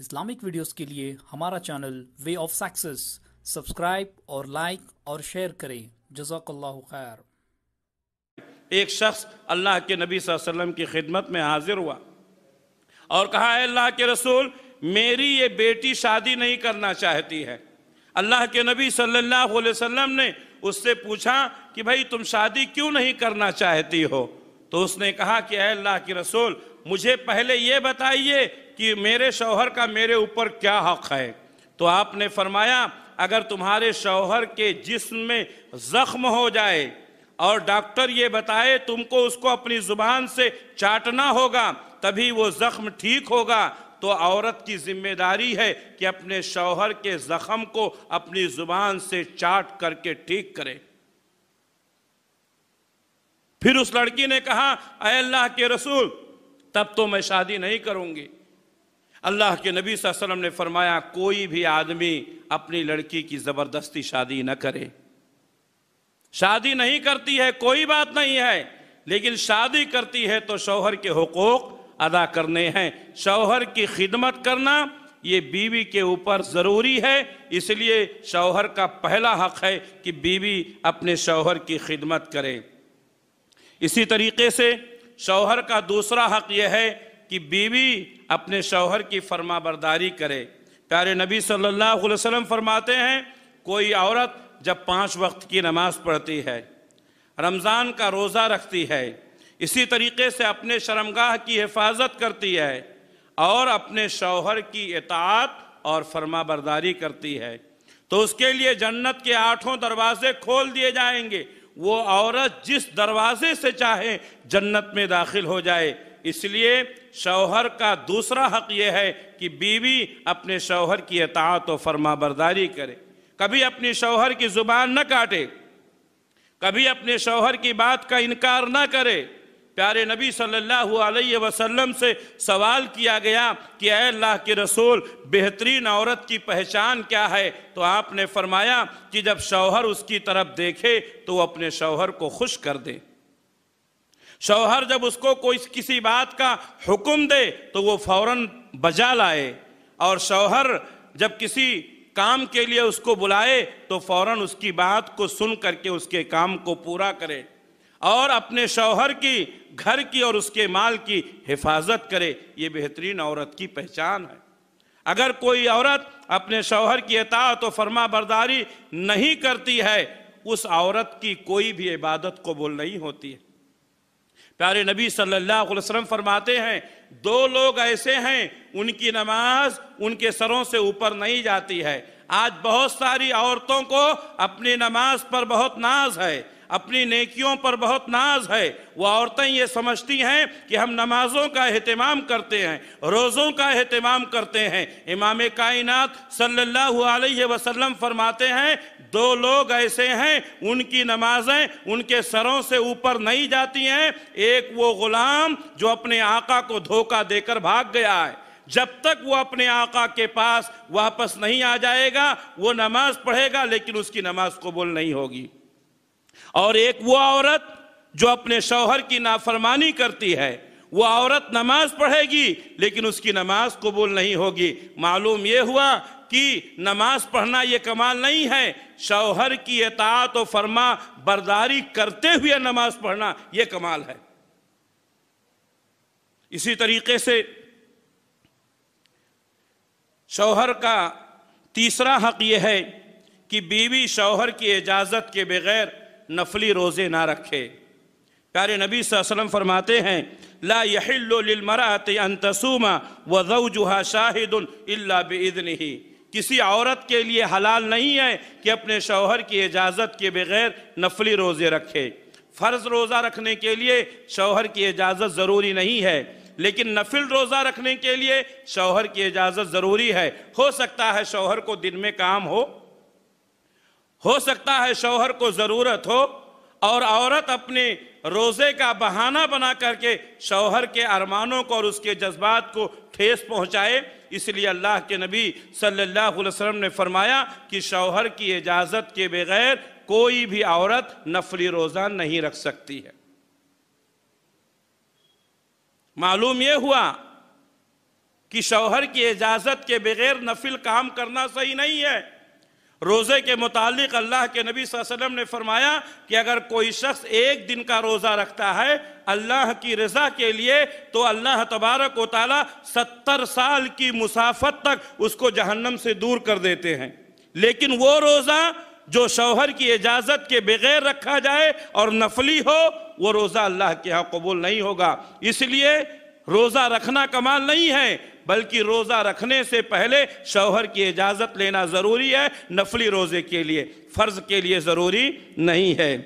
Islamic videos के लिए हमारा channel way of success subscribe और लाइक और शेयर करें जजाकल्ला खैर एक शख्स अल्लाह के नबी वसल्लम की खिदमत में हाजिर हुआ और कहा है अल्लाह के रसूल मेरी ये बेटी शादी नहीं करना चाहती है अल्लाह के नबी सल्लल्लाहु अलैहि वसल्लम ने उससे पूछा कि भाई तुम शादी क्यों नहीं करना चाहती हो तो उसने कहा कि अल्लाह के रसूल मुझे पहले ये बताइए कि मेरे शौहर का मेरे ऊपर क्या हक है तो आपने फरमाया अगर तुम्हारे शौहर के जिस्म में जख्म हो जाए और डॉक्टर ये बताए तुमको उसको अपनी जुबान से चाटना होगा तभी वो जख्म ठीक होगा तो औरत की जिम्मेदारी है कि अपने शौहर के जख्म को अपनी जुबान से चाट करके ठीक करे फिर उस लड़की ने कहा अल्लाह के रसूल तब तो मैं शादी नहीं करूंगी अल्लाह के नबी वसल्लम ने फरमाया कोई भी आदमी अपनी लड़की की ज़बरदस्ती शादी न करे शादी नहीं करती है कोई बात नहीं है लेकिन शादी करती है तो शौहर के हकूक़ अदा करने हैं शौहर की खिदमत करना ये बीवी के ऊपर ज़रूरी है इसलिए शौहर का पहला हक है कि बीवी अपने शौहर की खिदमत करे इसी तरीके से शौहर का दूसरा हक यह है कि बीवी अपने शौहर की फरमाबरदारी करे प्यारे नबी सल्लल्लाहु अलैहि वसल्लम फरमाते हैं कोई औरत जब पाँच वक्त की नमाज पढ़ती है रमज़ान का रोज़ा रखती है इसी तरीके से अपने शर्मगाह की हिफाजत करती है और अपने शौहर की इतात और फरमाबरदारी करती है तो उसके लिए जन्नत के आठों दरवाजे खोल दिए जाएंगे वो औरत जिस दरवाजे से चाहे जन्नत में दाखिल हो जाए इसलिए शौहर का दूसरा हक यह है कि बीवी अपने शौहर की अतात और फरमा बरदारी करे कभी अपने शौहर की ज़ुबान न काटे कभी अपने शौहर की बात का इनकार ना करे प्यारे नबी सल्लल्लाहु अलैहि वसल्लम से सवाल किया गया कि अल्लाह के रसूल बेहतरीन औरत की पहचान क्या है तो आपने फरमाया कि जब शौहर उसकी तरफ देखे तो अपने शौहर को खुश कर दे शौहर जब उसको कोई किसी बात का हुक्म दे तो वो फौरन बजा लाए और शौहर जब किसी काम के लिए उसको बुलाए तो फौरन उसकी बात को सुन करके उसके काम को पूरा करे और अपने शौहर की घर की और उसके माल की हिफाजत करे ये बेहतरीन औरत की पहचान है अगर कोई औरत अपने शौहर की अतात तो फरमा बरदारी नहीं करती है उस औरत की कोई भी इबादत कबूल नहीं होती है प्यारे नबी सल्लल्लाहु अलैहि वसल्लम फरमाते हैं दो लोग ऐसे हैं उनकी नमाज उनके सरों से ऊपर नहीं जाती है आज बहुत सारी औरतों को अपनी नमाज पर बहुत नाज है अपनी नेकियों पर बहुत नाज है वह औरतें ये समझती हैं कि हम नमाज़ों का अहतमाम करते हैं रोज़ों का अहतमाम करते हैं इमाम कायनात सल्लल्लाहु अलैहि वसल्लम फरमाते हैं दो लोग ऐसे हैं उनकी नमाज़ें उनके सरों से ऊपर नहीं जाती हैं एक वो ग़ुलाम जो अपने आका को धोखा देकर भाग गया है जब तक वो अपने आका के पास वापस नहीं आ जाएगा वो नमाज पढ़ेगा लेकिन उसकी नमाज कबूल नहीं होगी और एक वो औरत जो अपने शौहर की नाफरमानी करती है वो औरत नमाज पढ़ेगी लेकिन उसकी नमाज कबूल नहीं होगी मालूम यह हुआ कि नमाज पढ़ना ये कमाल नहीं है शौहर की एतात और फरमा बर्दारी करते हुए नमाज पढ़ना ये कमाल है इसी तरीके से शौहर का तीसरा हक यह है कि बीवी शौहर की इजाज़त के बगैर नफली रोज़े ना रखे प्यारे नबी वसल्लम फरमाते हैं ला यहिल्लमरात अनतसूमा जुहा शाहिद बदन ही किसी औरत के लिए हलाल नहीं है कि अपने शौहर की इजाज़त के बगैर नफली रोज़े रखे फ़र्ज रोज़ा रखने के लिए शौहर की इजाज़त ज़रूरी नहीं है लेकिन नफिल रोज़ा रखने के लिए शौहर की इजाज़त ज़रूरी है हो सकता है शौहर को दिन में काम हो हो सकता है शौहर को ज़रूरत हो और औरत अपने रोज़े का बहाना बना करके शौहर के अरमानों को और उसके जज्बात को ठेस पहुंचाए इसलिए अल्लाह के नबी सल्लल्लाहु अलैहि वसल्लम ने फरमाया कि शौहर की इजाज़त के बगैर कोई भी औरत नफली रोज़ा नहीं रख सकती है मालूम यह हुआ कि शौहर की इजाज़त के बगैर नफिल काम करना सही नहीं है रोज़े के मुतालिक अल्लाह के नबी वसल्लम ने फरमाया कि अगर कोई शख्स एक दिन का रोज़ा रखता है अल्लाह की रजा के लिए तो अल्लाह तबारक व ताली सत्तर साल की मुसाफत तक उसको जहन्नम से दूर कर देते हैं लेकिन वो रोज़ा जो शौहर की इजाज़त के बगैर रखा जाए और नफली हो वो रोज़ा अल्लाह के यहाँ कबूल नहीं होगा इसलिए रोज़ा रखना कमाल नहीं है बल्कि रोज़ा रखने से पहले शौहर की इजाज़त लेना ज़रूरी है नफली रोज़े के लिए फ़र्ज़ के लिए ज़रूरी नहीं है